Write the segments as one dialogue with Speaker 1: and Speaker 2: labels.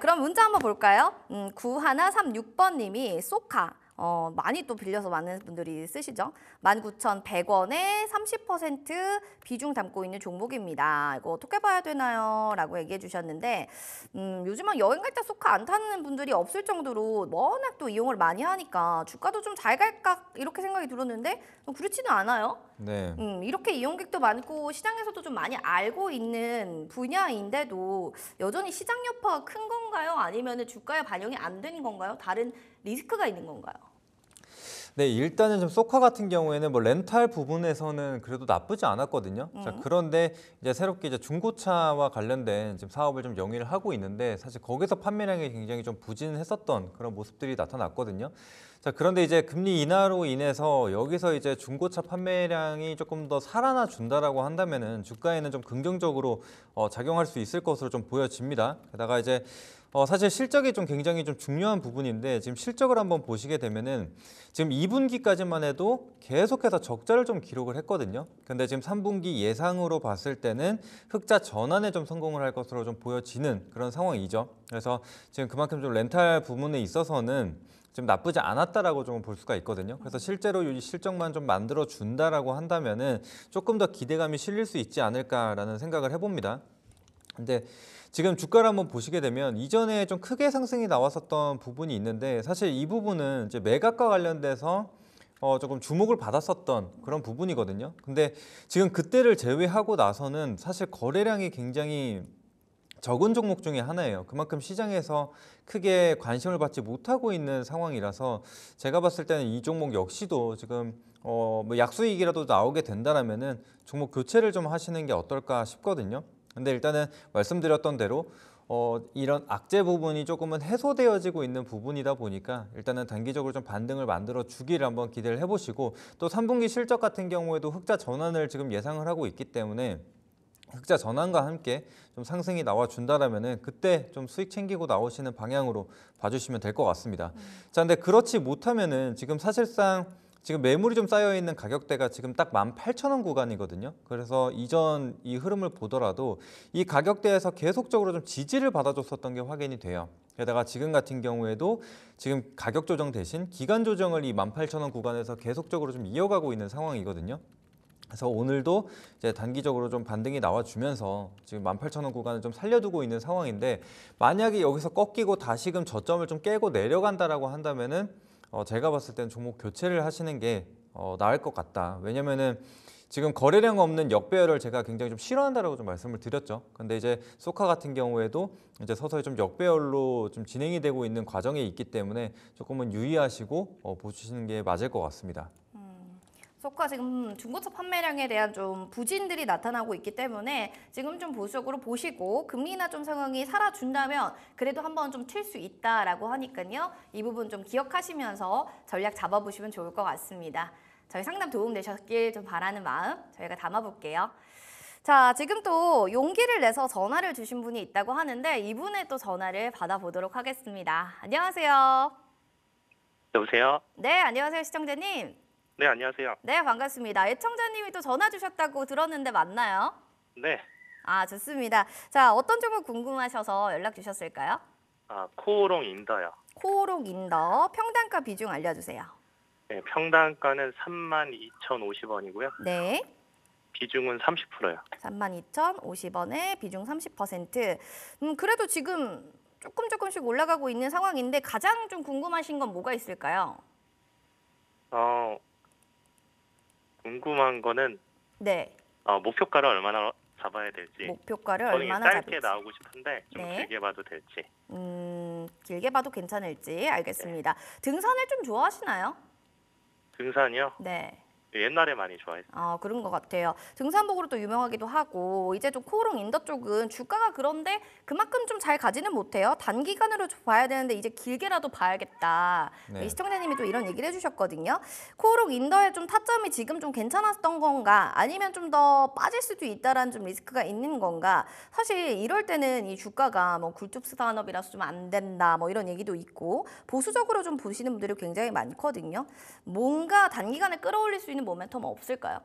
Speaker 1: 그럼 문자 한번 볼까요? 음, 9136번님이 소카 어, 많이 또 빌려서 많은 분들이 쓰시죠. 19,100원에 30% 비중 담고 있는 종목입니다. 이거 어떻게 봐야 되나요? 라고 얘기해 주셨는데 음, 요즘은 여행 갈때 소카 안 타는 분들이 없을 정도로 워낙 또 이용을 많이 하니까 주가도 좀 잘 갈까 이렇게 생각이 들었는데 그렇지는 않아요. 네. 음, 이렇게 이용객도 많고 시장에서도 좀 많이 알고 있는 분야인데도 여전히 시장 여파가 큰 건가요? 아니면 주가에 반영이 안 되는 건가요? 다른 리스크가 있는 건가요?
Speaker 2: 네, 일단은 좀 소카 같은 경우에는 뭐 렌탈 부분에서는 그래도 나쁘지 않았거든요. 음. 자, 그런데 이제 새롭게 이제 중고차와 관련된 지금 사업을 좀 영위를 하고 있는데 사실 거기서 판매량이 굉장히 좀 부진했었던 그런 모습들이 나타났거든요. 자, 그런데 이제 금리 인하로 인해서 여기서 이제 중고차 판매량이 조금 더 살아나 준다라고 한다면은 주가에는 좀 긍정적으로 어, 작용할 수 있을 것으로 좀 보여집니다. 게다가 이제 어, 사실 실적이 좀 굉장히 좀 중요한 부분인데 지금 실적을 한번 보시게 되면은 지금 2분기까지만 해도 계속해서 적자를 좀 기록을 했거든요. 근데 지금 3분기 예상으로 봤을 때는 흑자 전환에 좀 성공을 할 것으로 좀 보여지는 그런 상황이죠. 그래서 지금 그만큼 좀 렌탈 부문에 있어서는 지금 나쁘지 않았다라고 좀 볼 수가 있거든요. 그래서 음. 실제로 이 실적만 좀 만들어 준다라고 한다면은 조금 더 기대감이 실릴 수 있지 않을까라는 생각을 해봅니다. 근데 지금 주가를 한번 보시게 되면 이전에 좀 크게 상승이 나왔었던 부분이 있는데 사실 이 부분은 이제 매각과 관련돼서 어, 조금 주목을 받았었던 그런 부분이거든요. 근데 지금 그때를 제외하고 나서는 사실 거래량이 굉장히 적은 종목 중에 하나예요. 그만큼 시장에서 크게 관심을 받지 못하고 있는 상황이라서 제가 봤을 때는 이 종목 역시도 지금 어, 뭐 약수익이라도 나오게 된다면은 종목 교체를 좀 하시는 게 어떨까 싶거든요. 근데 일단은 말씀드렸던 대로 어, 이런 악재 부분이 조금은 해소되어지고 있는 부분이다 보니까 일단은 단기적으로 좀 반등을 만들어 주기를 한번 기대를 해보시고 또 3분기 실적 같은 경우에도 흑자 전환을 지금 예상을 하고 있기 때문에 흑자 전환과 함께 좀 상승이 나와준다라면은 그때 좀 수익 챙기고 나오시는 방향으로 봐주시면 될 것 같습니다. 음. 자, 근데 그렇지 못하면은 지금 사실상 지금 매물이 좀 쌓여 있는 가격대가 지금 딱 18,000원 구간이거든요. 그래서 이전 이 흐름을 보더라도 이 가격대에서 계속적으로 좀 지지를 받아줬었던 게 확인이 돼요. 게다가 지금 같은 경우에도 지금 가격 조정 대신 기간 조정을 이 18,000원 구간에서 계속적으로 좀 이어가고 있는 상황이거든요. 그래서 오늘도 이제 단기적으로 좀 반등이 나와주면서 지금 18,000원 구간을 좀 살려두고 있는 상황인데 만약에 여기서 꺾이고 다시금 저점을 좀 깨고 내려간다라고 한다면은 어 제가 봤을 때는 종목 교체를 하시는 게어 나을 것 같다. 왜냐면은 지금 거래량 없는 역배열을 제가 굉장히 좀 싫어한다라고 좀 말씀을 드렸죠. 근데 이제 소카 같은 경우에도 이제 서서히 좀 역배열로 좀 진행이 되고 있는 과정에 있기 때문에 조금은 유의하시고 어, 보시는 게 맞을 것 같습니다.
Speaker 1: 석화 지금 중고차 판매량에 대한 좀 부진들이 나타나고 있기 때문에 지금 좀 보수적으로 보시고 금리나 좀 상황이 살아준다면 그래도 한번 좀 칠 수 있다라고 하니까요. 이 부분 좀 기억하시면서 전략 잡아보시면 좋을 것 같습니다. 저희 상담 도움 되셨길 좀 바라는 마음 저희가 담아볼게요. 자, 지금 또 용기를 내서 전화를 주신 분이 있다고 하는데 이분의 또 전화를 받아보도록 하겠습니다. 안녕하세요. 여보세요? 네, 안녕하세요, 시청자님. 네, 안녕하세요. 네, 반갑습니다. 애청자님이 또 전화 주셨다고 들었는데 맞나요? 네. 아, 좋습니다. 자, 어떤 점을 궁금하셔서 연락 주셨을까요?
Speaker 2: 아, 코오롱 인더요.
Speaker 1: 코오롱 인더 평단가 비중 알려주세요.
Speaker 2: 네, 평단가는 32,050원이고요. 네. 비중은 30%요.
Speaker 1: 32,050원에 비중 30%. 음, 그래도 지금 조금 조금씩 올라가고 있는 상황인데 가장 좀 궁금하신 건 뭐가 있을까요?
Speaker 2: 어, 궁금한 거는 네. 어, 목표가를 얼마나 잡아야 될지. 목표가를 얼마나 짧게 잡을지. 나오고 싶은데 좀 네. 길게 봐도 될지.
Speaker 1: 음, 길게 봐도 괜찮을지 네. 알겠습니다. 네. 등산을 좀 좋아하시나요? 등산이요? 네.
Speaker 2: 옛날에 많이 좋아했어요.
Speaker 1: 아, 그런 것 같아요. 등산복으로 또 유명하기도 하고 이제 좀 코오롱 인더 쪽은 주가가 그런데 그만큼 좀 잘 가지는 못해요. 단기간으로 봐야 되는데 이제 길게라도 봐야겠다. 네. 시청자님이 또 이런 얘기를 해주셨거든요. 코오롱 인더의 좀 타점이 지금 좀 괜찮았던 건가 아니면 좀 더 빠질 수도 있다라는 좀 리스크가 있는 건가 사실 이럴 때는 이 주가가 뭐 굴뚝스 산업이라서 좀 안 된다 뭐 이런 얘기도 있고 보수적으로 좀 보시는 분들이 굉장히 많거든요. 뭔가 단기간에 끌어올릴 수 있는 있는 모멘텀 없을까요?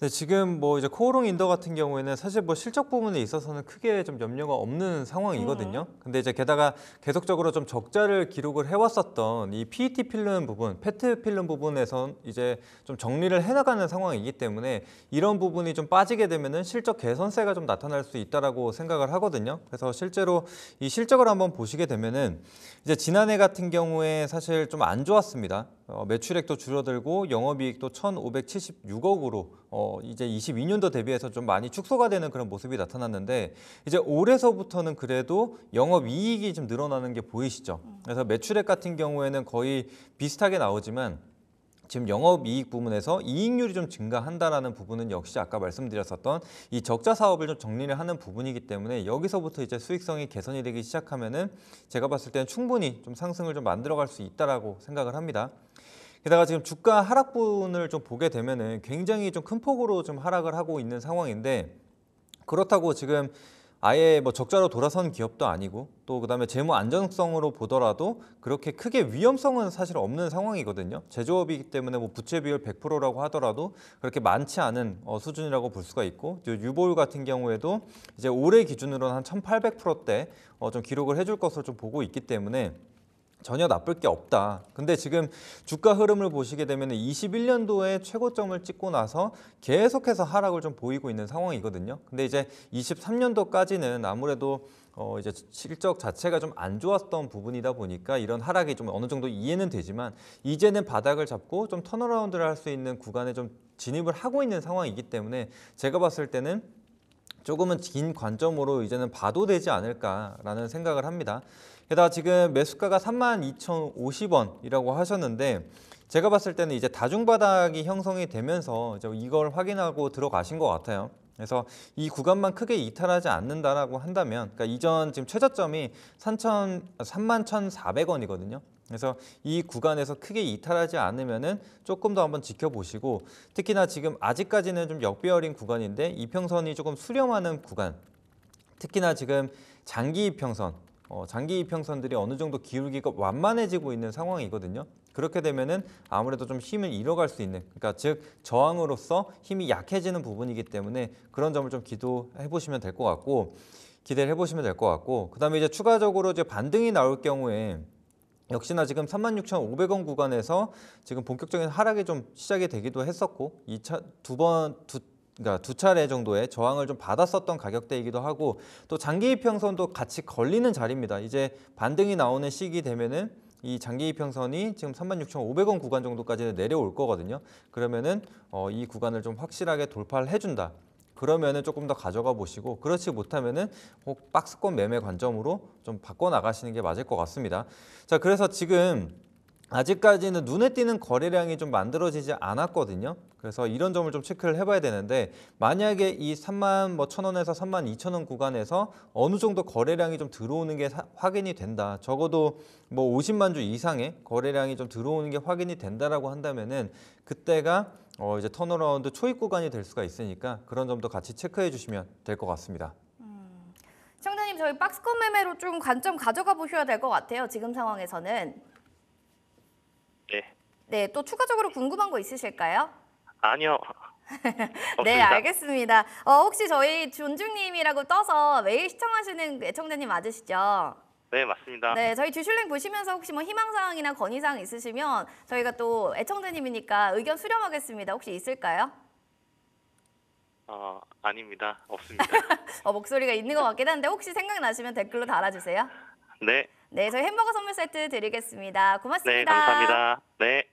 Speaker 2: 네, 지금 뭐 이제 코오롱 인더 같은 경우에는 사실 뭐 실적 부분에 있어서는 크게 좀 염려가 없는 상황이거든요. 음. 근데 이제 게다가 계속적으로 좀 적자를 기록을 해왔었던 이 PET 필름 부분, 페트 e 필름 부분에선 이제 좀 정리를 해나가는 상황이기 때문에 이런 부분이 좀 빠지게 되면은 실적 개선세가 좀 나타날 수 있다라고 생각을 하거든요. 그래서 실제로 이 실적을 한번 보시게 되면은 이제 지난해 같은 경우에 사실 좀 안 좋았습니다. 어, 매출액도 줄어들고 영업이익도 1,576억으로 어, 이제 22년도 대비해서 좀 많이 축소가 되는 그런 모습이 나타났는데 이제 올해서부터는 그래도 영업이익이 좀 늘어나는 게 보이시죠. 그래서 매출액 같은 경우에는 거의 비슷하게 나오지만 지금 영업이익 부분에서 이익률이 좀 증가한다라는 부분은 역시 아까 말씀드렸었던 이 적자 사업을 좀 정리를 하는 부분이기 때문에 여기서부터 이제 수익성이 개선이 되기 시작하면은 제가 봤을 때는 충분히 좀 상승을 좀 만들어갈 수 있다라고 생각을 합니다. 게다가 지금 주가 하락분을 좀 보게 되면은 굉장히 좀 큰 폭으로 좀 하락을 하고 있는 상황인데 그렇다고 지금 아예 뭐 적자로 돌아선 기업도 아니고 또 그다음에 재무 안정성으로 보더라도 그렇게 크게 위험성은 사실 없는 상황이거든요. 제조업이기 때문에 뭐 부채 비율 100%라고 하더라도 그렇게 많지 않은 어, 수준이라고 볼 수가 있고 유보율 같은 경우에도 이제 올해 기준으로는 한 1,800%대 어, 좀 기록을 해줄 것으로 좀 보고 있기 때문에 전혀 나쁠 게 없다. 근데 지금 주가 흐름을 보시게 되면 21년도에 최고점을 찍고 나서 계속해서 하락을 좀 보이고 있는 상황이거든요. 근데 이제 23년도까지는 아무래도 어 이제 실적 자체가 좀 안 좋았던 부분이다 보니까 이런 하락이 좀 어느 정도 이해는 되지만 이제는 바닥을 잡고 좀 턴어라운드를 할 수 있는 구간에 좀 진입을 하고 있는 상황이기 때문에 제가 봤을 때는 조금은 긴 관점으로 이제는 봐도 되지 않을까라는 생각을 합니다. 게다가 지금 매수가가 32,050원이라고 하셨는데 제가 봤을 때는 이제 다중바닥이 형성이 되면서 이걸 확인하고 들어가신 것 같아요. 그래서 이 구간만 크게 이탈하지 않는다라고 한다면 그러니까 이전 지금 최저점이 3 4 0 0원이거든요 그래서 이 구간에서 크게 이탈하지 않으면은 조금 더 한번 지켜보시고 특히나 지금 아직까지는 좀 역배열인 구간인데 이평선이 조금 수렴하는 구간 특히나 지금 장기 이평선 어, 장기 이평선들이 어느 정도 기울기가 완만해지고 있는 상황이거든요. 그렇게 되면은 아무래도 좀 힘을 잃어갈 수 있는 그러니까 즉 저항으로서 힘이 약해지는 부분이기 때문에 그런 점을 좀 기도해 보시면 될 것 같고 기대를 해 보시면 될 것 같고 그다음에 이제 추가적으로 이제 반등이 나올 경우에 역시나 지금 36,500원 구간에서 지금 본격적인 하락이 좀 시작이 되기도 했었고 2차 두번두 그러니까 두 차례 정도의 저항을 좀 받았었던 가격대이기도 하고 또 장기 이평선도 같이 걸리는 자리입니다. 이제 반등이 나오는 시기 되면은 이 장기 이평선이 지금 36,500원 구간 정도까지 내려올 거거든요. 그러면은 어, 이 구간을 좀 확실하게 돌파를 해준다. 그러면은 조금 더 가져가 보시고 그렇지 못하면은 혹 박스권 매매 관점으로 좀 바꿔 나가시는 게 맞을 것 같습니다. 자, 그래서 지금 아직까지는 눈에 띄는 거래량이 좀 만들어지지 않았거든요. 그래서 이런 점을 좀 체크를 해봐야 되는데 만약에 이 3만 뭐천 원에서 3만 2천 원 구간에서 어느 정도 거래량이 좀 들어오는 게 사, 확인이 된다. 적어도 뭐 50만 주 이상의 거래량이 좀 들어오는 게 확인이 된다라고 한다면은 그때가 어 이제 턴어라운드 초입 구간이 될 수가 있으니까 그런 점도 같이 체크해 주시면 될 것 같습니다.
Speaker 1: 음, 청자님 저희 박스권 매매로 좀 관점 가져가 보셔야 될 것 같아요. 지금 상황에서는. 네, 또 추가적으로 궁금한 거 있으실까요?
Speaker 2: 아니요. 네,
Speaker 1: 알겠습니다. 어, 혹시 저희 준중님이라고 떠서 매일 시청하시는 애청자님 맞으시죠?
Speaker 2: 네, 맞습니다. 네,
Speaker 1: 저희 주슐랭 보시면서 혹시 뭐 희망사항이나 건의사항 있으시면 저희가 또 애청자님이니까 의견 수렴하겠습니다. 혹시 있을까요?
Speaker 2: 어, 아닙니다. 없습니다.
Speaker 1: 어, 목소리가 있는 것 같긴 한데 혹시 생각나시면 댓글로 달아주세요. 네. 네, 저희 햄버거 선물 세트 드리겠습니다. 네, 고맙습니다. 네, 감사합니다. 네.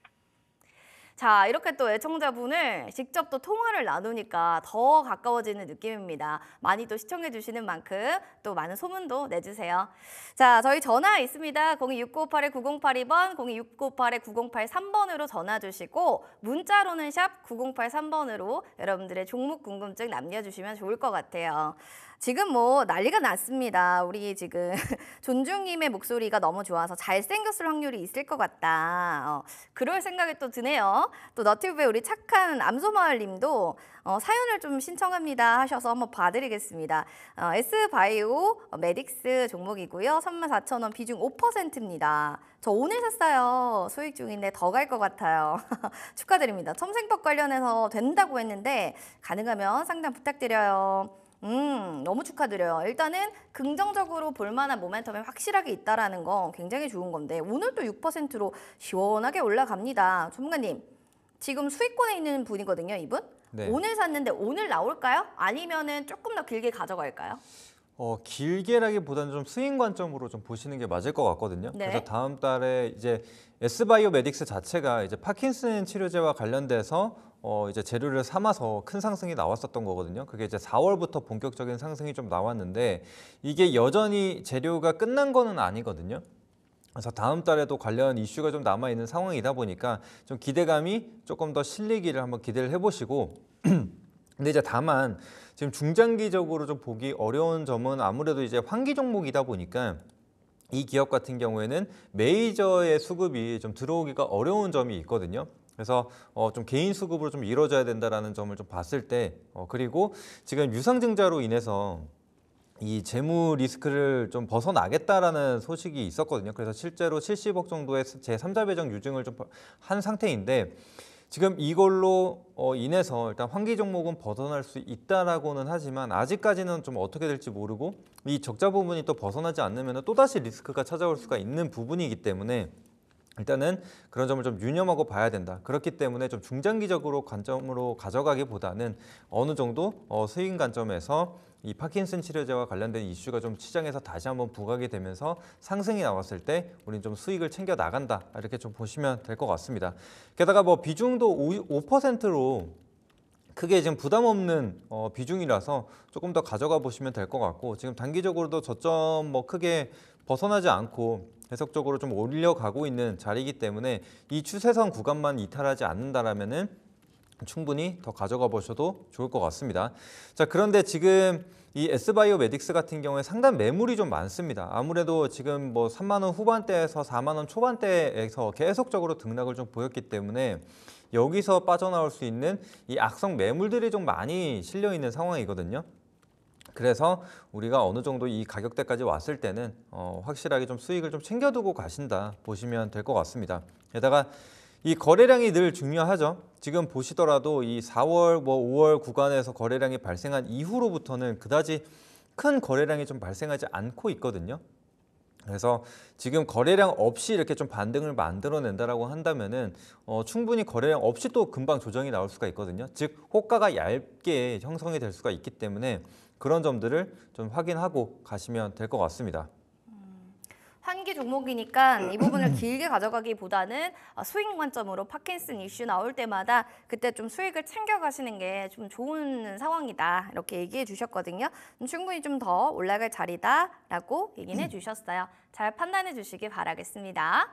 Speaker 1: 자, 이렇게 또 애청자분을 직접 또 통화를 나누니까 더 가까워지는 느낌입니다. 많이 또 시청해 주시는 만큼 또 많은 소문도 내주세요. 자, 저희 전화 있습니다. 02698-9082번, 5 02698-9083번으로 5 전화 주시고 문자로는 샵 9083번으로 여러분들의 종목 궁금증 남겨주시면 좋을 것 같아요. 지금 뭐 난리가 났습니다. 우리 지금 존중님의 목소리가 너무 좋아서 잘생겼을 확률이 있을 것 같다. 어, 그럴 생각이 또 드네요. 또 너튜브에 우리 착한 암소마을님도 어, 사연을 좀 신청합니다 하셔서 한번 봐드리겠습니다. 어, S바이오 메딕스 종목이고요. 34,000원 비중 5%입니다. 저 오늘 샀어요. 소액 중인데 더 갈 것 같아요. 축하드립니다. 첨생법 관련해서 된다고 했는데 가능하면 상담 부탁드려요. 음, 너무 축하드려요. 일단은 긍정적으로 볼만한 모멘텀이 확실하게 있다라는 건 굉장히 좋은 건데 오늘도 6%로 시원하게 올라갑니다. 전문가님, 지금 수익권에 있는 분이거든요, 이분. 네. 오늘 샀는데 오늘 나올까요? 아니면은 조금 더 길게 가져갈까요?
Speaker 2: 어, 길게라기보다는 좀 스윙 관점으로 좀 보시는 게 맞을 것 같거든요. 네. 그래서 다음 달에 이제 S바이오메딕스 자체가 이제 파킨슨 치료제와 관련돼서 어 이제 재료를 삼아서 큰 상승이 나왔었던 거거든요. 그게 이제 4월부터 본격적인 상승이 좀 나왔는데 이게 여전히 재료가 끝난 거는 아니거든요. 그래서 다음 달에도 관련 이슈가 좀 남아 있는 상황이다 보니까 좀 기대감이 조금 더 실리기를 한번 기대를 해보시고. 근데 이제 다만 지금 중장기적으로 좀 보기 어려운 점은 아무래도 이제 환기 종목이다 보니까 이 기업 같은 경우에는 메이저의 수급이 좀 들어오기가 어려운 점이 있거든요. 그래서 어, 좀 개인 수급으로 좀 이루어져야 된다라는 점을 좀 봤을 때 어, 그리고 지금 유상증자로 인해서 이 재무 리스크를 좀 벗어나겠다라는 소식이 있었거든요. 그래서 실제로 70억 정도의 제3자 배정 유증을 좀 한 상태인데 지금 이걸로 어, 인해서 일단 환기 종목은 벗어날 수 있다라고는 하지만 아직까지는 좀 어떻게 될지 모르고 이 적자 부분이 또 벗어나지 않으면 또다시 리스크가 찾아올 수가 있는 부분이기 때문에 일단은 그런 점을 좀 유념하고 봐야 된다. 그렇기 때문에 좀 중장기적으로 관점으로 가져가기보다는 어느 정도 수익 어, 관점에서 이 파킨슨 치료제와 관련된 이슈가 좀 시장에서 다시 한번 부각이 되면서 상승이 나왔을 때 우린 좀 수익을 챙겨 나간다 이렇게 좀 보시면 될 것 같습니다. 게다가 뭐 비중도 5%로 크게 지금 부담 없는 어, 비중이라서 조금 더 가져가 보시면 될 것 같고 지금 단기적으로도 저점 뭐 크게 벗어나지 않고 해석적으로 좀 올려가고 있는 자리이기 때문에 이 추세선 구간만 이탈하지 않는다라면은 충분히 더 가져가 보셔도 좋을 것 같습니다. 자 그런데 지금 이 S바이오메딕스 같은 경우에 상단 매물이 좀 많습니다. 아무래도 지금 뭐 3만 원 후반대에서 4만 원 초반대에서 계속적으로 등락을 좀 보였기 때문에 여기서 빠져나올 수 있는 이 악성 매물들이 좀 많이 실려 있는 상황이거든요. 그래서 우리가 어느 정도 이 가격대까지 왔을 때는 어, 확실하게 좀 수익을 좀 챙겨두고 가신다 보시면 될 것 같습니다. 게다가 이 거래량이 늘 중요하죠. 지금 보시더라도 이 4월 뭐 5월 구간에서 거래량이 발생한 이후로부터는 그다지 큰 거래량이 좀 발생하지 않고 있거든요. 그래서 지금 거래량 없이 이렇게 좀 반등을 만들어낸다라고 한다면은 어, 충분히 거래량 없이 또 금방 조정이 나올 수가 있거든요. 즉 호가가 얇게 형성이 될 수가 있기 때문에 그런 점들을 좀 확인하고 가시면 될 것 같습니다.
Speaker 1: 한개 종목이니까 이 부분을 길게 가져가기보다는 어, 수익 관점으로 파킨슨 이슈 나올 때마다 그때 좀 수익을 챙겨가시는 게 좀 좋은 상황이다 이렇게 얘기해 주셨거든요. 충분히 좀 더 올라갈 자리다라고 얘기해 주셨어요. 잘 판단해 주시기 바라겠습니다.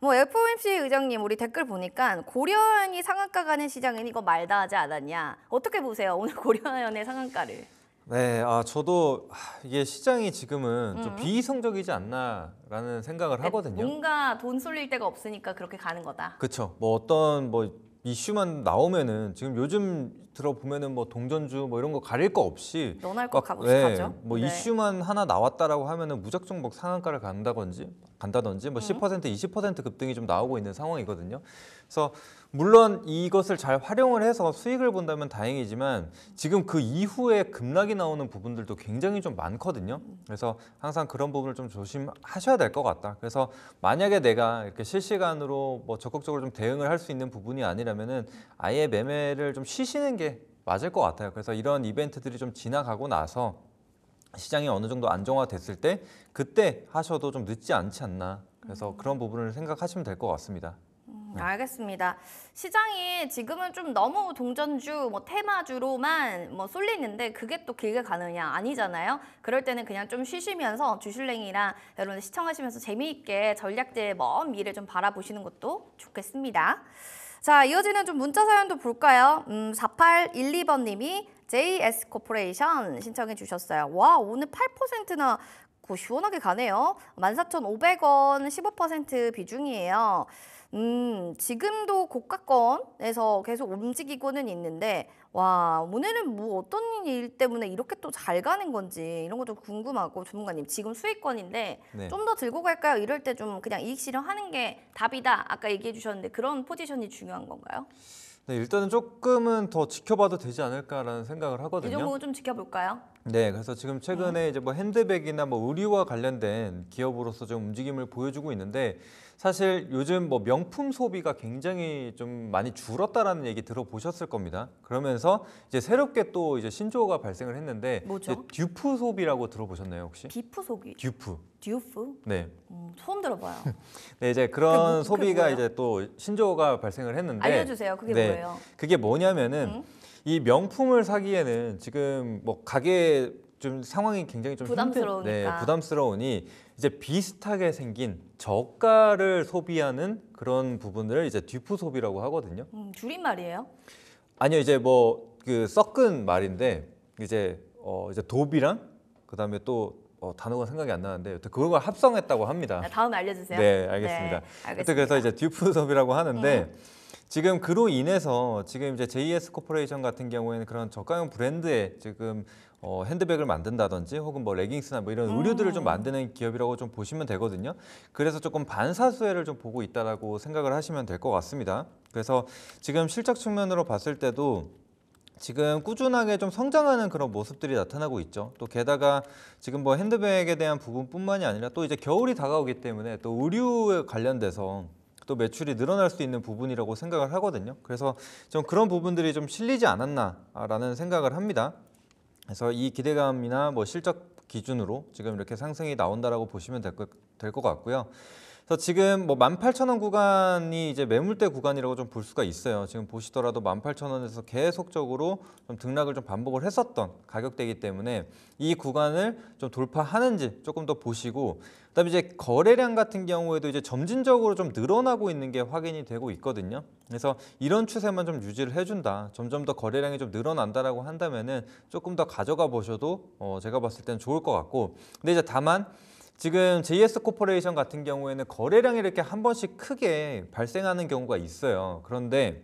Speaker 1: 뭐 FOMC 의장님 우리 댓글 보니까 고려안이 상한가 가는 시장은 이거 말다 하지 않았냐. 어떻게 보세요? 오늘 고려안의 상한가를.
Speaker 2: 네, 아 저도 이게 시장이 지금은 좀 음. 비이성적이지 않나라는 생각을 네, 하거든요.
Speaker 1: 뭔가 돈 쏠릴 데가 없으니까 그렇게 가는 거다.
Speaker 2: 그렇죠. 뭐 어떤 뭐 이슈만 나오면은 지금 요즘 들어보면은 뭐 동전주 뭐 이런 거 가릴 거 없이 너날 거 가고 싶죠. 네, 뭐 네. 이슈만 하나 나왔다라고 하면은 무작정 뭐 상한가를 간다든지 간다든지 뭐10% 음. 20% 급등이 좀 나오고 있는 상황이거든요. 그래서 물론 이것을 잘 활용을 해서 수익을 본다면 다행이지만 지금 그 이후에 급락이 나오는 부분들도 굉장히 좀 많거든요. 그래서 항상 그런 부분을 좀 조심하셔야 될 것 같다. 그래서 만약에 내가 이렇게 실시간으로 뭐 적극적으로 좀 대응을 할 수 있는 부분이 아니라면 아예 매매를 좀 쉬시는 게 맞을 것 같아요. 그래서 이런 이벤트들이 좀 지나가고 나서 시장이 어느 정도 안정화됐을 때 그때 하셔도 좀 늦지 않지 않나. 그래서 음. 그런 부분을 생각하시면 될 것 같습니다.
Speaker 1: 네. 알겠습니다. 시장이 지금은 좀 너무 동전주, 뭐 테마주로만 뭐 쏠리는데 그게 또 길게 가느냐 아니잖아요. 그럴 때는 그냥 좀 쉬시면서 주슐랭이랑 여러분 시청하시면서 재미있게 전략들의 먼 미래 좀 바라보시는 것도 좋겠습니다. 자, 이어지는 좀 문자 사연도 볼까요? 음, 4812번 님이 JS 코퍼레이션 신청해 주셨어요. 와, 오늘 8%나 시원하게 가네요. 14,500원 15% 비중이에요. 음, 지금도 고가권에서 계속 움직이고는 있는데 와 오늘은 뭐 어떤 일 때문에 이렇게 또 잘 가는 건지 이런 것도 궁금하고 전문가님 지금 수익권인데 네. 좀더 들고 갈까요? 이럴 때 좀 그냥 이익 실현하는 게 답이다 아까 얘기해 주셨는데 그런 포지션이 중요한 건가요?
Speaker 2: 네, 일단은 조금은 더 지켜봐도 되지 않을까라는 생각을 하거든요. 이 정도
Speaker 1: 좀 지켜볼까요?
Speaker 2: 네, 그래서 지금 최근에 음. 이제 뭐 핸드백이나 뭐 의류와 관련된 기업으로서 좀 움직임을 보여주고 있는데 사실 요즘 뭐 명품 소비가 굉장히 좀 많이 줄었다라는 얘기 들어보셨을 겁니다. 그러면서 이제 새롭게 또 이제 신조어가 발생을 했는데 뭐죠? 듀프 소비라고 들어보셨나요 혹시? 비프
Speaker 1: 소비. 듀프. 듀프? 네. 음, 처음 들어봐요.
Speaker 2: 네, 이제 그런 뭐, 소비가 이제 또 신조어가 발생을 했는데 알려주세요. 그게 네, 뭐예요? 그게 뭐냐면은 응? 음? 이 명품을 사기에는 지금 뭐 가게 좀 상황이 굉장히 좀 부담스러우니까. 힘든, 네, 부담스러우니 이제 비슷하게 생긴 저가를 소비하는 그런 부분을 이제 듀프 소비라고 하거든요.
Speaker 1: 음, 줄임말이에요?
Speaker 2: 아니요, 이제 뭐그 섞은 말인데 이제 어 이제 도비랑 그다음에 또 어, 단어가 생각이 안 나는데 그걸 합성했다고 합니다. 아,
Speaker 1: 다음에 알려주세요. 네, 알겠습니다. 네, 알겠습니다. 그래서
Speaker 2: 이제 듀프 소비라고 하는데 음. 지금 그로 인해서 지금 이제 JS 코퍼레이션 같은 경우에는 그런 저가형 브랜드에 지금 어, 핸드백을 만든다든지 혹은 뭐 레깅스나 뭐 이런 의류들을 좀 음. 만드는 기업이라고 좀 보시면 되거든요. 그래서 조금 반사수혜를 좀 보고 있다라고 생각을 하시면 될 것 같습니다. 그래서 지금 실적 측면으로 봤을 때도 지금 꾸준하게 좀 성장하는 그런 모습들이 나타나고 있죠. 또 게다가 지금 뭐 핸드백에 대한 부분뿐만이 아니라 또 이제 겨울이 다가오기 때문에 또 의류에 관련돼서 또 매출이 늘어날 수 있는 부분이라고 생각을 하거든요. 그래서 좀 그런 부분들이 좀 실리지 않았나라는 생각을 합니다. 그래서 이 기대감이나 뭐 실적 기준으로 지금 이렇게 상승이 나온다라고 보시면 될 것 같고요. 그래서 지금 뭐 18,000원 구간이 이제 매물대 구간이라고 좀 볼 수가 있어요. 지금 보시더라도 18,000원에서 계속적으로 좀 등락을 좀 반복을 했었던 가격대이기 때문에 이 구간을 좀 돌파하는지 조금 더 보시고 그다음에 이제 거래량 같은 경우에도 이제 점진적으로 좀 늘어나고 있는 게 확인이 되고 있거든요. 그래서 이런 추세만 좀 유지를 해준다. 점점 더 거래량이 좀 늘어난다라고 한다면은 조금 더 가져가 보셔도 어 제가 봤을 때는 좋을 것 같고 근데 이제 다만 지금 JS 코퍼레이션 같은 경우에는 거래량이 이렇게 한 번씩 크게 발생하는 경우가 있어요. 그런데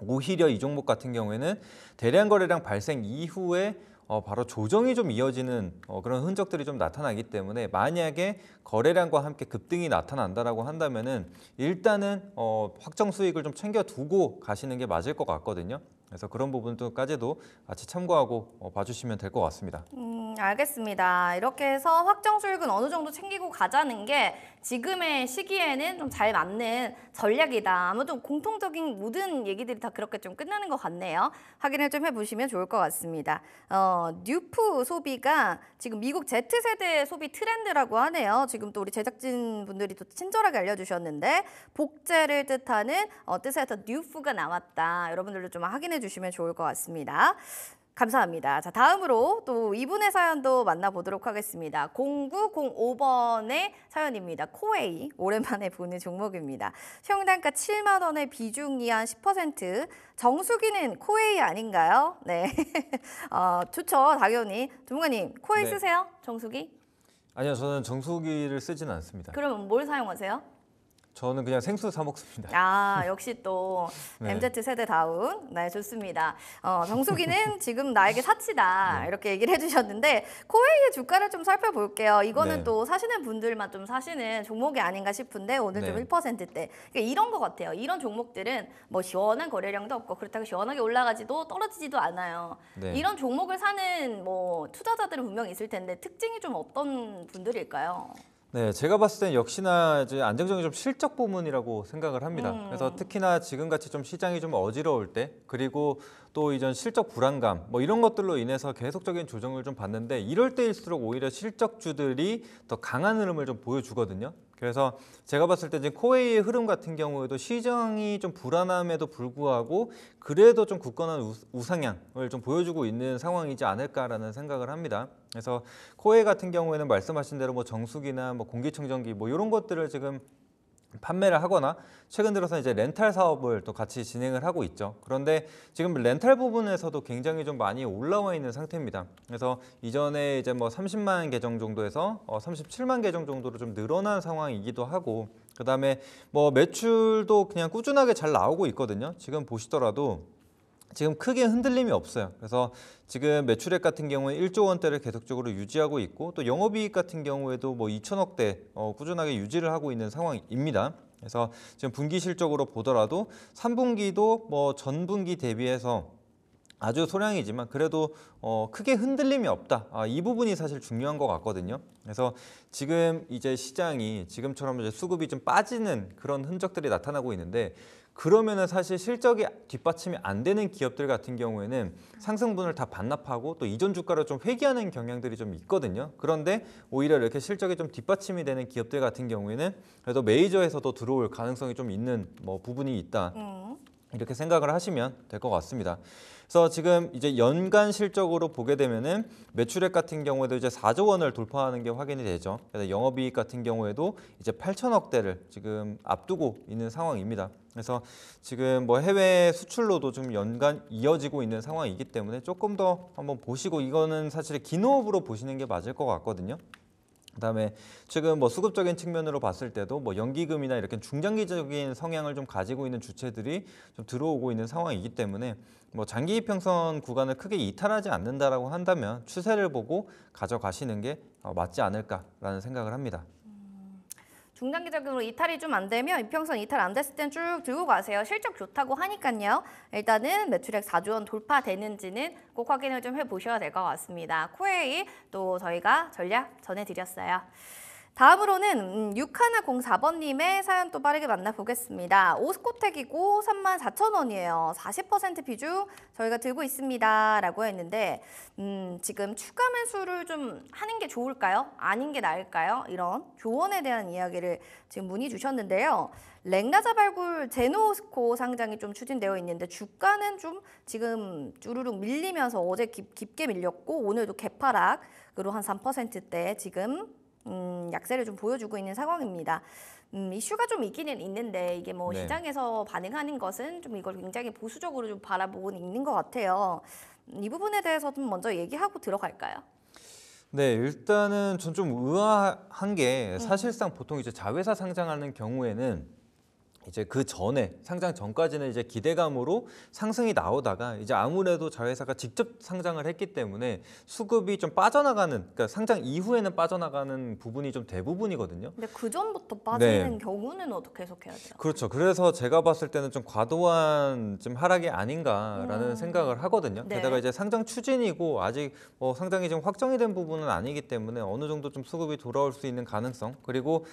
Speaker 2: 오히려 이 종목 같은 경우에는 대량 거래량 발생 이후에 어, 바로 조정이 좀 이어지는 어, 그런 흔적들이 좀 나타나기 때문에 만약에 거래량과 함께 급등이 나타난다라고 한다면은 일단은 어, 확정 수익을 좀 챙겨두고 가시는 게 맞을 것 같거든요. 그래서 그런 부분들까지도 같이 참고하고 어, 봐주시면 될 것 같습니다.
Speaker 1: 음, 알겠습니다. 이렇게 해서 확정 수익은 어느 정도 챙기고 가자는 게 지금의 시기에는 좀 잘 맞는 전략이다. 아무튼 공통적인 모든 얘기들이 다 그렇게 좀 끝나는 것 같네요. 확인을 좀 해보시면 좋을 것 같습니다. 어, 뉴프 소비가 지금 미국 Z세대 소비 트렌드라고 하네요. 지금 또 우리 제작진분들이 또 친절하게 알려주셨는데 복제를 뜻하는 어, 뜻에서 뉴프가 나왔다. 여러분들도 좀 확인해 주세요. 주시면 좋을 것 같습니다. 감사합니다. 자, 다음으로 또 이분의 사연도 만나보도록 하겠습니다. 0905번의 사연입니다. 코웨이. 오랜만에 보는 종목입니다. 시단가 7만원의 비중이 한 10%. 정수기는 코웨이 아닌가요? 네. 어, 좋죠. 당연히. 전문가님, 코웨이 네. 쓰세요? 정수기?
Speaker 2: 아니요, 저는 정수기를 쓰지는 않습니다.
Speaker 1: 그럼 뭘 사용하세요?
Speaker 2: 저는 그냥 생수 사 먹습니다.
Speaker 1: 아 역시 또 네. MZ 세대다운 네 좋습니다. 어, 정수기는 지금 나에게 사치다 네. 이렇게 얘기를 해주셨는데 코웨이의 주가를 좀 살펴볼게요. 이거는 네. 또 사시는 분들만 좀 사시는 종목이 아닌가 싶은데 오늘 네. 좀 1%대 그러니까 이런 것 같아요. 이런 종목들은 뭐 시원한 거래량도 없고 그렇다고 시원하게 올라가지도 떨어지지도 않아요. 네. 이런 종목을 사는 뭐 투자자들은 분명 있을 텐데 특징이 좀 어떤 분들일까요?
Speaker 2: 네, 제가 봤을 땐 역시나 이제 안정적인 좀 실적 부문이라고 생각을 합니다. 음. 그래서 특히나 지금같이 좀 시장이 좀 어지러울 때 그리고 또 이전 실적 불안감 뭐 이런 것들로 인해서 계속적인 조정을 좀 받는데 이럴 때일수록 오히려 실적주들이 더 강한 흐름을 좀 보여주거든요. 그래서 제가 봤을 때 지금 코웨이의 흐름 같은 경우에도 시장이 좀 불안함에도 불구하고 그래도 좀 굳건한 우, 우상향을 좀 보여주고 있는 상황이지 않을까라는 생각을 합니다. 그래서 코웨이 같은 경우에는 말씀하신 대로 뭐 정수기나 뭐 공기청정기 뭐 이런 것들을 지금 판매를 하거나 최근 들어서 이제 렌탈 사업을 또 같이 진행을 하고 있죠. 그런데 지금 렌탈 부분에서도 굉장히 좀 많이 올라와 있는 상태입니다. 그래서 이전에 이제 뭐 30만 계정 정도에서 어 37만 계정 정도로 좀 늘어난 상황이기도 하고 그다음에 뭐 매출도 그냥 꾸준하게 잘 나오고 있거든요. 지금 보시더라도 지금 크게 흔들림이 없어요. 그래서 지금 매출액 같은 경우는 1조 원대를 계속적으로 유지하고 있고 또 영업이익 같은 경우에도 뭐 2천억 대 어, 꾸준하게 유지를 하고 있는 상황입니다. 그래서 지금 분기 실적으로 보더라도 3분기도 뭐 전분기 대비해서 아주 소량이지만 그래도 어, 크게 흔들림이 없다. 아, 이 부분이 사실 중요한 것 같거든요. 그래서 지금 이제 시장이 지금처럼 이제 수급이 좀 빠지는 그런 흔적들이 나타나고 있는데 그러면은 사실 실적이 뒷받침이 안 되는 기업들 같은 경우에는 상승분을 다 반납하고 또 이전 주가를 좀 회귀하는 경향들이 좀 있거든요. 그런데 오히려 이렇게 실적이 좀 뒷받침이 되는 기업들 같은 경우에는 그래도 메이저에서도 들어올 가능성이 좀 있는 뭐 부분이 있다. 음. 이렇게 생각을 하시면 될 것 같습니다. 그래서 지금 이제 연간 실적으로 보게 되면은 매출액 같은 경우에도 이제 4조 원을 돌파하는 게 확인이 되죠. 그래서 영업이익 같은 경우에도 이제 8천억 대를 지금 앞두고 있는 상황입니다. 그래서 지금 뭐 해외 수출로도 좀 연간 이어지고 있는 상황이기 때문에 조금 더 한번 보시고 이거는 사실 기노업으로 보시는 게 맞을 것 같거든요. 그다음에 지금 뭐 수급적인 측면으로 봤을 때도 뭐 연기금이나 이렇게 중장기적인 성향을 좀 가지고 있는 주체들이 좀 들어오고 있는 상황이기 때문에 뭐 장기 평선 구간을 크게 이탈하지 않는다라고 한다면 추세를 보고 가져가시는 게 어, 맞지 않을까라는 생각을 합니다.
Speaker 1: 중단기적으로 이탈이 좀 안 되면 이평선 이탈 안 됐을 땐 쭉 들고 가세요. 실적 좋다고 하니까요. 일단은 매출액 4조 원 돌파되는지는 꼭 확인을 좀 해보셔야 될 것 같습니다. 코웨이 또 저희가 전략 전해드렸어요. 다음으로는 6104번님의 음, 사연 또 빠르게 만나보겠습니다. 오스코텍이고 34,000원이에요. 40% 비중 저희가 들고 있습니다. 라고 했는데 음, 지금 추가 매수를 좀 하는 게 좋을까요? 아닌 게 나을까요? 이런 조언에 대한 이야기를 지금 문의 주셨는데요. 랭라자 발굴 제노스코 상장이 좀 추진되어 있는데 주가는 좀 지금 쭈루룩 밀리면서 어제 깊, 게 밀렸고 오늘도 개파락으로 한 3%대 지금 음, 약세를 좀 보여주고 있는 상황입니다. 음, 이슈가 좀 있기는 있는데 이게 뭐 네. 시장에서 반응하는 것은 좀 이걸 굉장히 보수적으로 좀바라보고 있는 것 같아요. 음, 이 부분에 대해서 좀 먼저 얘기하고 들어갈까요?
Speaker 2: 네, 일단은 전 좀 의아한 게 음. 사실상 보통 이제 자회사 상장하는 경우에는 이제 그 전에 상장 전까지는 이제 기대감으로 상승이 나오다가 이제 아무래도 자회사가 직접 상장을 했기 때문에 수급이 좀 빠져나가는 그러니까 상장 이후에는 빠져나가는 부분이 좀 대부분이거든요.
Speaker 1: 근데 그 전부터 빠지는 네. 경우는 어떻게 해석해야 돼요?
Speaker 2: 그렇죠. 그래서 제가 봤을 때는 좀 과도한 좀 하락이 아닌가라는 음. 생각을 하거든요. 네. 게다가 이제 상장 추진이고 아직 뭐 상장이 지 확정이 된 부분은 아니기 때문에 어느 정도 좀 수급이 돌아올 수 있는 가능성 그리고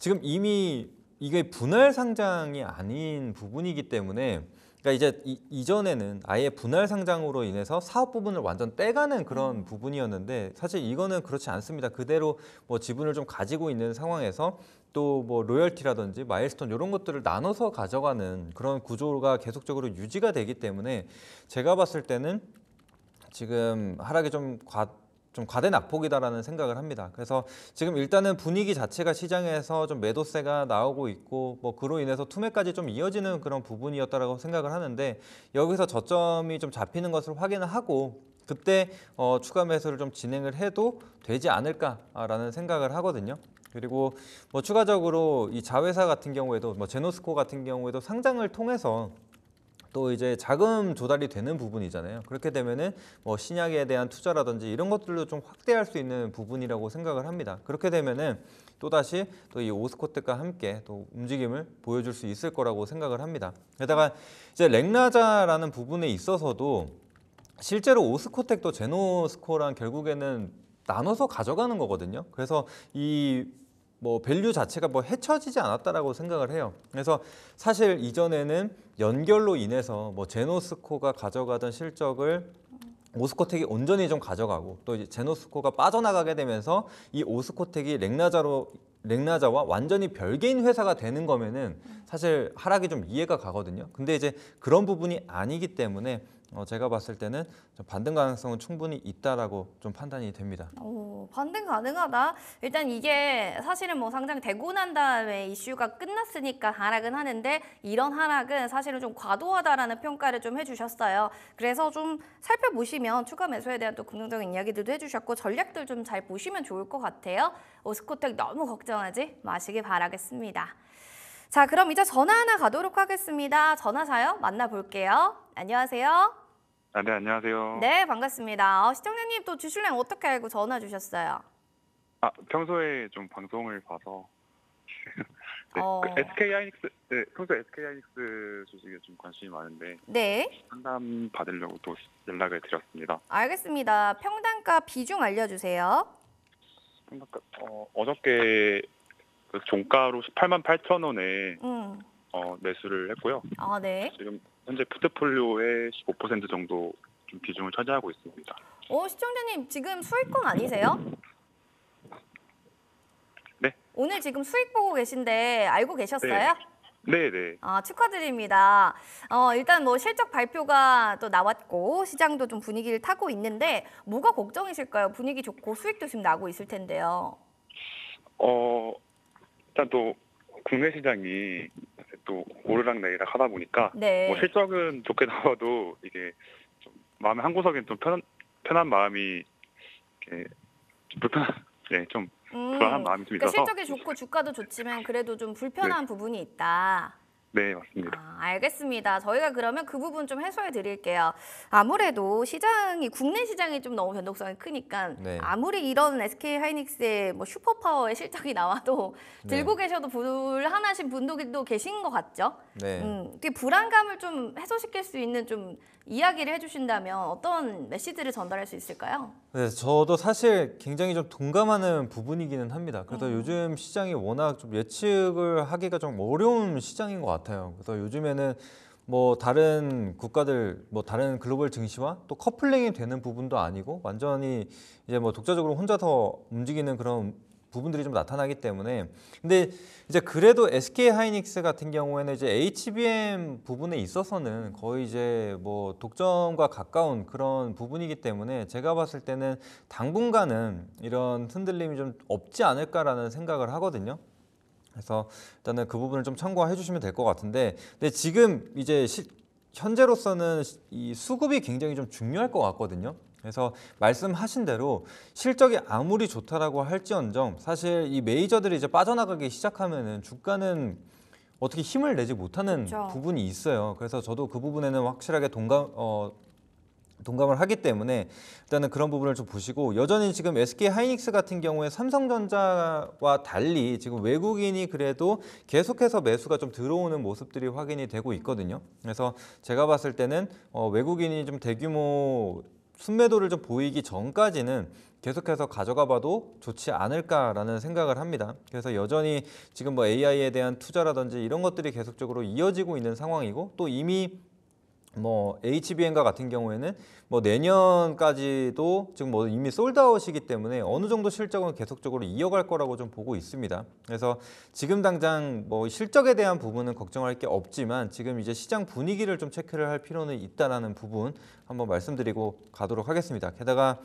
Speaker 2: 지금 이미 이게 분할 상장이 아닌 부분이기 때문에 그러니까 이제 이, 이전에는 아예 분할 상장으로 인해서 사업 부분을 완전 떼가는 그런 음. 부분이었는데 사실 이거는 그렇지 않습니다. 그대로 뭐 지분을 좀 가지고 있는 상황에서 또 뭐 로열티라든지 마일스톤 이런 것들을 나눠서 가져가는 그런 구조가 계속적으로 유지가 되기 때문에 제가 봤을 때는 지금 하락이 좀 과, 좀 과대낙폭이다라는 생각을 합니다. 그래서 지금 일단은 분위기 자체가 시장에서 좀 매도세가 나오고 있고 뭐 그로 인해서 투매까지 좀 이어지는 그런 부분이었다라고 생각을 하는데 여기서 저점이 좀 잡히는 것을 확인을 하고 그때 어, 추가 매수를 좀 진행을 해도 되지 않을까라는 생각을 하거든요. 그리고 뭐 추가적으로 이 자회사 같은 경우에도 뭐 제노스코 같은 경우에도 상장을 통해서 또 이제 자금 조달이 되는 부분이잖아요. 그렇게 되면은 뭐 신약에 대한 투자라든지 이런 것들도 좀 확대할 수 있는 부분이라고 생각을 합니다. 그렇게 되면은 또다시 또 이 오스코텍과 함께 또 움직임을 보여줄 수 있을 거라고 생각을 합니다. 게다가 이제 렉나자라는 부분에 있어서도 실제로 오스코텍도 제노스코랑 결국에는 나눠서 가져가는 거거든요. 그래서 이뭐 밸류 자체가 뭐 헤쳐지지 않았다라고 생각을 해요. 그래서 사실 이전에는 연결로 인해서 뭐 제노스코가 가져가던 실적을 오스코텍이 온전히 좀 가져가고 또 이제 제노스코가 빠져나가게 되면서 이 오스코텍이 렉나자로 렉나자와 완전히 별개인 회사가 되는 거면은 사실 하락이 좀 이해가 가거든요. 근데 이제 그런 부분이 아니기 때문에 어, 제가 봤을 때는 좀 반등 가능성은 충분히 있다라고 좀 판단이 됩니다.
Speaker 1: 오, 어, 반등 가능하다. 일단 이게 사실은 뭐 상장 되고 난 다음에 이슈가 끝났으니까 하락은 하는데 이런 하락은 사실은 좀 과도하다라는 평가를 좀 해주셨어요. 그래서 좀 살펴보시면 추가 매수에 대한 또 긍정적인 이야기들도 해주셨고 전략들 좀 잘 보시면 좋을 것 같아요. 오스코텍 너무 걱정하지 마시길 바라겠습니다. 자, 그럼 이제 전화 하나 가도록 하겠습니다. 전화사요 만나볼게요. 안녕하세요.
Speaker 2: 아, 네, 안녕하세요.
Speaker 1: 네, 반갑습니다. 어, 시청자님 또 주슐랭 어떻게 알고 전화 주셨어요?
Speaker 2: 아, 평소에 좀 방송을 봐서 네, 어. 그 SK 하이닉스 네, 평소 SK 하이닉스 주식에 좀 관심이 많은데 네, 상담 받으려고 또 연락을 드렸습니다.
Speaker 1: 알겠습니다. 평단가 비중 알려주세요.
Speaker 2: 생각가- 어, 어저께 그 종가로 18만 8천 원에 음, 어, 매수를 했고요. 아, 네. 지금 현재 포트폴리오의 15% 정도 좀 비중을 차지하고 있습니다.
Speaker 1: 어, 시청자님 지금 수익권 아니세요? 네. 오늘 지금 수익 보고 계신데 알고 계셨어요? 네. 네. 네, 아, 축하드립니다. 어, 일단 뭐 실적 발표가 또 나왔고 시장도 좀 분위기를 타고 있는데 뭐가 걱정이실까요? 분위기 좋고 수익도 지금 나고 있을 텐데요.
Speaker 2: 어, 일단 또 국내 시장이 또 오르락 내리락 하다 보니까 네. 뭐 실적은 좋게 나와도 이게 좀 마음의 한 구석엔 좀 편한 편한 마음이 이렇게 좀 불편 네, 좀
Speaker 1: 음. 불안한 마음이 좀 그러니까 있어서 실적이 좋고 주가도 좋지만 그래도 좀 불편한 네. 부분이 있다.
Speaker 2: 네, 맞습니다.
Speaker 1: 아, 알겠습니다. 저희가 그러면 그 부분 좀 해소해 드릴게요. 아무래도 시장이 국내 시장이 좀 너무 변동성이 크니까 네. 아무리 이런 SK 하이닉스의 뭐 슈퍼파워의 실적이 나와도 네. 들고 계셔도 불안하신 분도 들 계신 것 같죠? 네. 음, 그 불안감을 좀 해소시킬 수 있는 좀 이야기를 해주신다면 어떤 메시지를 전달할 수 있을까요?
Speaker 2: 네, 저도 사실 굉장히 좀 동감하는 부분이기는 합니다. 그래서 음. 요즘 시장이 워낙 좀 예측을 하기가 좀 어려운 시장인 것 같아요. 같아요. 그래서 요즘에는 뭐 다른 국가들 뭐 다른 글로벌 증시와 또 커플링이 되는 부분도 아니고 완전히 이제 뭐 독자적으로 혼자서 움직이는 그런 부분들이 좀 나타나기 때문에 근데 이제 그래도 SK 하이닉스 같은 경우에는 이제 HBM 부분에 있어서는 거의 이제 뭐 독점과 가까운 그런 부분이기 때문에 제가 봤을 때는 당분간은 이런 흔들림이 좀 없지 않을까라는 생각을 하거든요. 그래서 일단은 그 부분을 좀 참고해 주시면 될 것 같은데 근데 지금 이제 시, 현재로서는 이 수급이 굉장히 좀 중요할 것 같거든요. 그래서 말씀하신 대로 실적이 아무리 좋다라고 할지언정 사실 이 메이저들이 이제 빠져나가기 시작하면은 주가는 어떻게 힘을 내지 못하는 그렇죠. 부분이 있어요. 그래서 저도 그 부분에는 확실하게 동감 어 동감을 하기 때문에 일단은 그런 부분을 좀 보시고 여전히 지금 SK 하이닉스 같은 경우에 삼성전자와 달리 지금 외국인이 그래도 계속해서 매수가 좀 들어오는 모습들이 확인이 되고 있거든요. 그래서 제가 봤을 때는 어, 외국인이 좀 대규모 순매도를 좀 보이기 전까지는 계속해서 가져가 봐도 좋지 않을까라는 생각을 합니다. 그래서 여전히 지금 뭐 AI에 대한 투자라든지 이런 것들이 계속적으로 이어지고 있는 상황이고 또 이미 뭐 HBN과 같은 경우에는 뭐 내년까지도 지금 뭐 이미 솔드아웃이기 때문에 어느 정도 실적은 계속적으로 이어갈 거라고 좀 보고 있습니다. 그래서 지금 당장 뭐 실적에 대한 부분은 걱정할 게 없지만 지금 이제 시장 분위기를 좀 체크를 할 필요는 있다라는 부분 한번 말씀드리고 가도록 하겠습니다. 게다가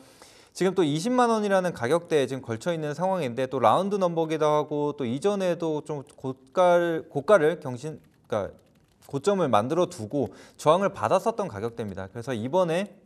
Speaker 2: 지금 또 20만 원이라는 가격대에 지금 걸쳐 있는 상황인데 또 라운드 넘버기도 하고 또 이전에도 좀 고가를 고가를 경신 그러니까 고점을 만들어 두고 저항을 받았었던 가격대입니다. 그래서 이번에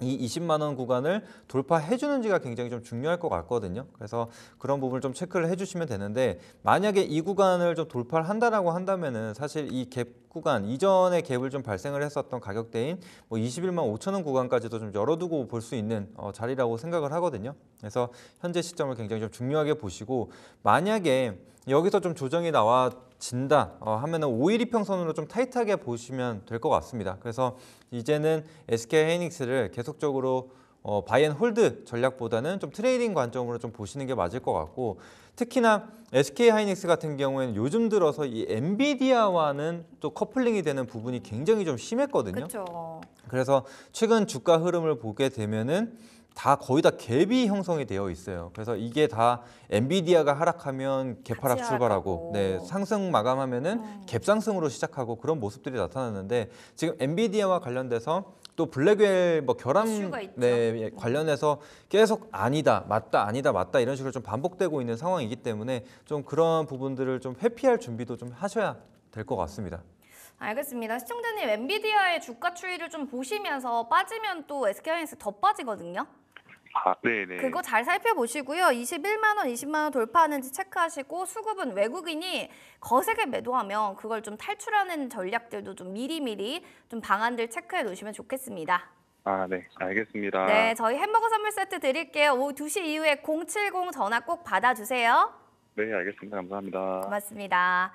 Speaker 2: 이 20만 원 구간을 돌파해 주는지가 굉장히 좀 중요할 것 같거든요. 그래서 그런 부분을 좀 체크를 해 주시면 되는데 만약에 이 구간을 좀 돌파를 한다라고 한다면은 사실 이 갭 구간 이전에 갭을 좀 발생을 했었던 가격대인 뭐 21만 5천 원 구간까지도 좀 열어두고 볼 수 있는 어, 자리라고 생각을 하거든요. 그래서 현재 시점을 굉장히 좀 중요하게 보시고 만약에 여기서 좀 조정이 나와 진다 어, 하면은 5일 이평선으로 좀 타이트하게 보시면 될 것 같습니다. 그래서 이제는 SK 하이닉스를 계속적으로 어, 바이앤홀드 전략보다는 좀 트레이딩 관점으로 좀 보시는 게 맞을 것 같고 특히나 SK 하이닉스 같은 경우에는 요즘 들어서 이 엔비디아와는 또 커플링이 되는 부분이 굉장히 좀 심했거든요. 그쵸. 그래서 최근 주가 흐름을 보게 되면은 다 거의 다 갭이 형성이 되어 있어요. 그래서 이게 다 엔비디아가 하락하면 갭하락 출발하고 네, 상승 마감하면은 어. 갭상승으로 시작하고 그런 모습들이 나타났는데 지금 엔비디아와 관련돼서 또 블랙웰 뭐 결함 네, 예, 관련해서 계속 아니다 맞다 아니다 맞다 이런 식으로 좀 반복되고 있는 상황이기 때문에 좀 그런 부분들을 좀 회피할 준비도 좀 하셔야 될 것 같습니다.
Speaker 1: 알겠습니다. 시청자님, 엔비디아의 주가 추이를 좀 보시면서 빠지면 또 SK하이닉스 더 빠지거든요.
Speaker 2: 아, 네네. 그거
Speaker 1: 잘 살펴보시고요. 21만 원, 20만 원 돌파하는지 체크하시고 수급은 외국인이 거세게 매도하면 그걸 좀 탈출하는 전략들도 좀 미리미리 좀 방안들 체크해 놓으시면 좋겠습니다.
Speaker 2: 아, 네. 알겠습니다. 네,
Speaker 1: 저희 햄버거 선물 세트 드릴게요. 오후 2시 이후에 070 전화 꼭 받아주세요.
Speaker 2: 네, 알겠습니다. 감사합니다.
Speaker 1: 고맙습니다.